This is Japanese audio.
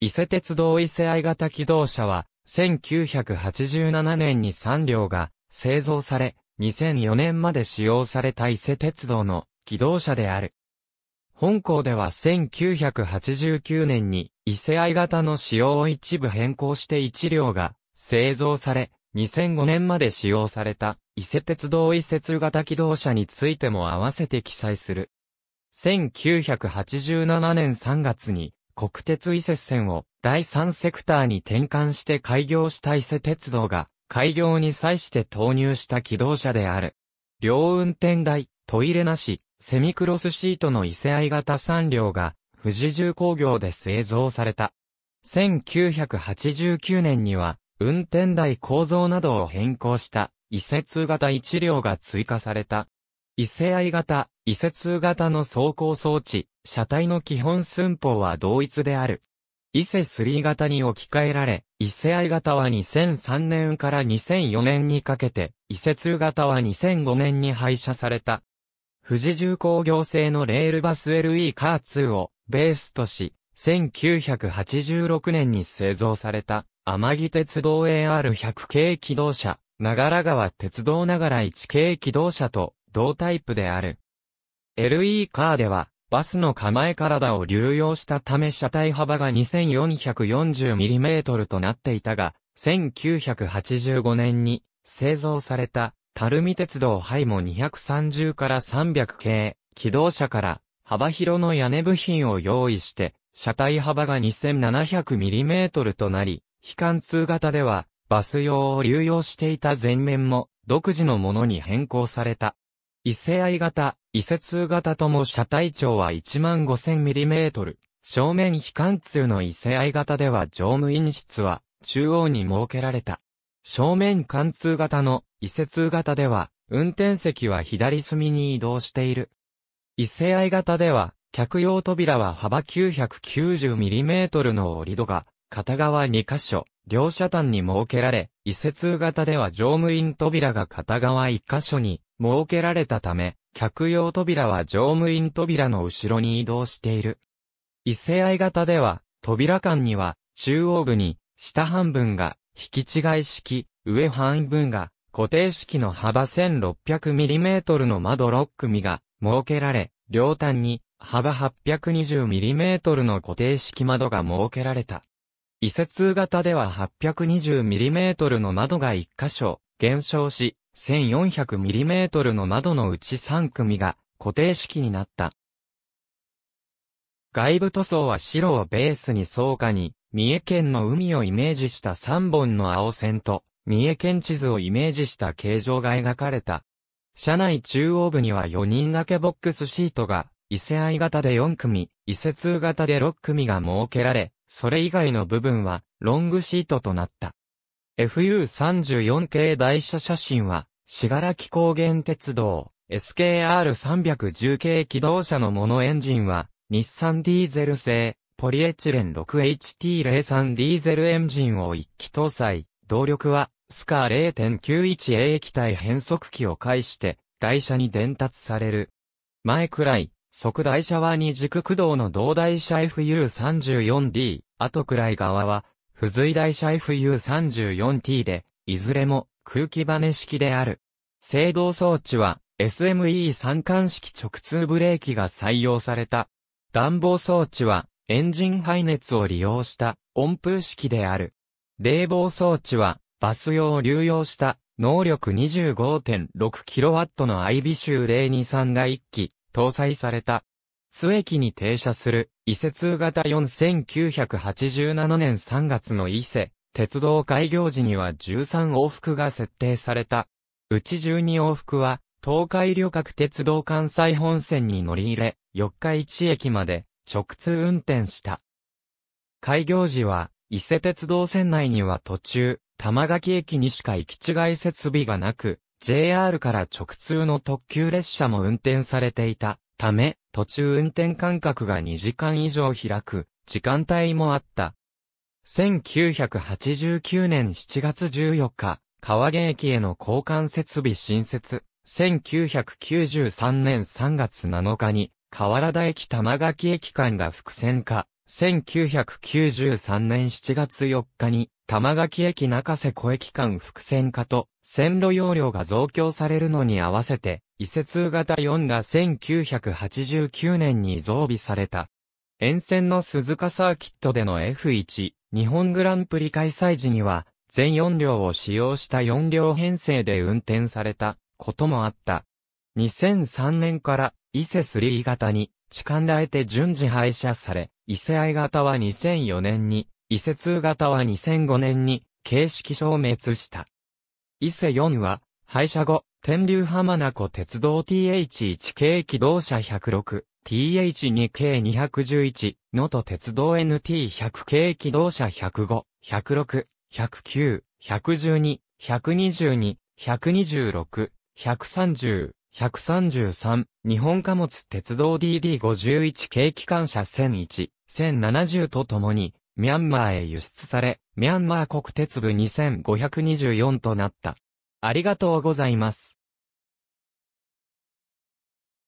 伊勢鉄道伊勢愛型機動車は、1987年に3両が製造され、2004年まで使用された伊勢鉄道の機動車である。本校では1989年に伊勢愛型の使用を一部変更して1両が製造され、2005年まで使用された伊勢鉄道伊勢通型機動車についても合わせて記載する。1987年3月に国鉄伊勢線を第三セクターに転換して開業した伊勢鉄道が開業に際して投入した機動車である。両運転台、トイレなし、セミクロスシートの伊勢合型3両が富士重工業で製造された。1989年には運転台構造などを変更した伊勢通型1両が追加された。伊勢合型、伊勢通型の走行装置、車体の基本寸法は同一である。伊勢3型に置き換えられ、伊勢 I 型は2003年から2004年にかけて、伊勢2型は2005年に廃車された。富士重工業製のレールバス LE カー2をベースとし、1986年に製造された、天城鉄道 AR100 系機動車、長良川鉄道長良1系機動車と同タイプである。LE カーでは、バスの構え体を流用したため車体幅が 2440mm となっていたが、1985年に製造された、垂水鉄道ハイモ230から300系、機動車から幅広の屋根部品を用意して、車体幅が 2700mm となり、非貫通型では、バス用を流用していた前面も、独自のものに変更された。伊勢い型、伊勢通型とも車体長は 15000mm。正面非貫通の伊勢い型では乗務員室は中央に設けられた。正面貫通型の伊勢通型では運転席は左隅に移動している。伊勢い型では客用扉は幅 990mm の折り戸が片側2箇所、両車端に設けられ、伊勢通型では乗務員扉が片側1箇所に設けられたため、客用扉は乗務員扉の後ろに移動している。異性愛型では、扉間には、中央部に、下半分が、引き違い式、上半分が、固定式の幅 1600mm の窓6組が、設けられ、両端に、幅 820mm の固定式窓が設けられた。勢通型では 820mm の窓が1箇所、減少し、1400mm の窓のうち3組が固定式になった。外部塗装は白をベースに草加に、三重県の海をイメージした3本の青線と、三重県地図をイメージした形状が描かれた。車内中央部には4人掛けボックスシートが、伊勢愛型で4組、伊勢通型で6組が設けられ、それ以外の部分は、ロングシートとなった。FU34 系台車写真は、しがらき高原鉄道、SKR310 系機動車のモノエンジンは、日産ディーゼル製、ポリエチレン 6HT03 ディーゼルエンジンを一機搭載、動力は、スカー 0.91A 液体変速機を介して、台車に伝達される。前くらい、即台車は二軸駆動の同台車 FU34D、後くらい側は、付随台車 FU34T で、いずれも空気バネ式である。制動装置は SME 三冠式直通ブレーキが採用された。暖房装置はエンジン排熱を利用した温風式である。冷房装置はバス用を流用した能力 25.6kW のアイビシュー023が1機搭載された。須駅に停車する伊勢通型4987年3月の伊勢、鉄道開業時には13往復が設定された。うち12往復は、東海旅客鉄道関西本線に乗り入れ、四日市駅まで直通運転した。開業時は、伊勢鉄道線内には途中、玉垣駅にしか行き違い設備がなく、JR から直通の特急列車も運転されていたため、途中運転間隔が2時間以上開く、時間帯もあった。1989年7月14日、川毛駅への交換設備新設。1993年3月7日に、河原田駅玉垣駅間が複線化。1993年7月4日に、玉垣駅中瀬小駅間複線化と、線路容量が増強されるのに合わせて、移設型4が1989年に増備された。沿線の鈴鹿サーキットでの F1、日本グランプリ開催時には、全4両を使用した4両編成で運転されたこともあった。2003年から伊勢3型に痴漢らえて順次廃車され、伊勢愛型は2004年に、伊勢2型は2005年に形式消滅した。伊勢4は廃車後、天竜浜名湖鉄道 TH1 系機動車106、TH2 系211、能登鉄道 NT100 系機動車105、106、109、112、122、126、130、133、日本貨物鉄道 DD51 系機関車1001、1070とともに、ミャンマーへ輸出され、ミャンマー国鉄部2524となった。ありがとうございます。